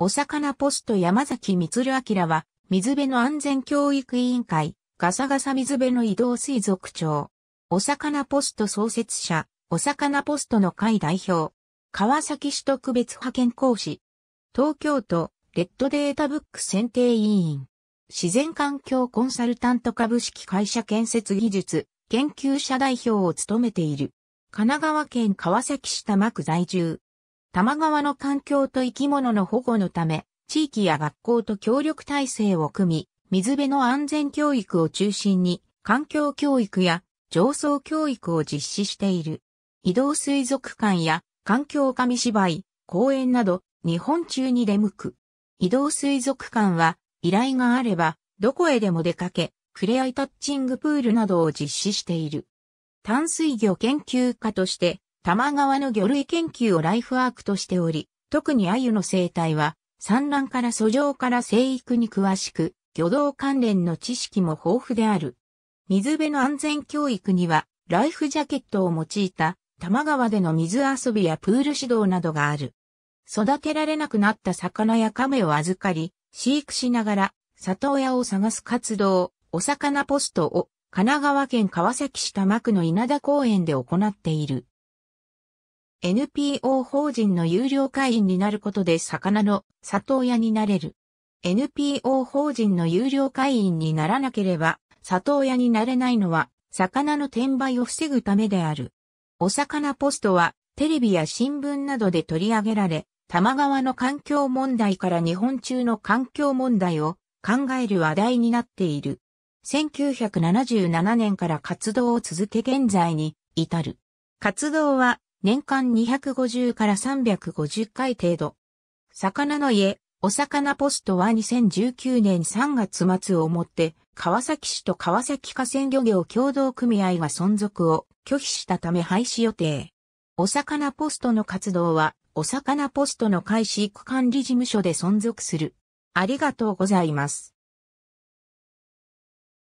お魚ポスト山崎光明は、水辺の安全教育委員会、ガサガサ水辺の移動水族長。お魚ポスト創設者、お魚ポストの会代表。川崎市特別派遣講師。東京都、レッドデータブック選定委員。自然環境コンサルタント株式会社建設技術研究者代表を務めている。神奈川県川崎市多摩区在住。多摩川の環境と生き物の保護のため、地域や学校と協力体制を組み、水辺の安全教育を中心に、環境教育や上層教育を実施している。移動水族館や環境紙芝居、公園など、日本中に出向く。移動水族館は、依頼があれば、どこへでも出かけ、ふれあいタッチングプールなどを実施している。淡水魚研究家として、玉川の魚類研究をライフワークとしており、特に鮎の生態は、産卵から遡上から生育に詳しく、魚道関連の知識も豊富である。水辺の安全教育には、ライフジャケットを用いた、玉川での水遊びやプール指導などがある。育てられなくなった魚や亀を預かり、飼育しながら、里親を探す活動、お魚ポストを、神奈川県川崎市多摩区の稲田公園で行っている。NPO 法人の有料会員になることで魚の里親になれる。NPO 法人の有料会員にならなければ、里親になれないのは、魚の転売を防ぐためである。お魚ポストは、テレビや新聞などで取り上げられ、玉川の環境問題から日本中の環境問題を考える話題になっている。1977年から活動を続け現在に至る。活動は年間250から350回程度。魚の家、お魚ポストは2019年3月末をもって、川崎市と川崎河川漁業協同組合が存続を拒否したため廃止予定。お魚ポストの活動は、お魚ポストの開飼育管理事務所で存続する。ありがとうございます。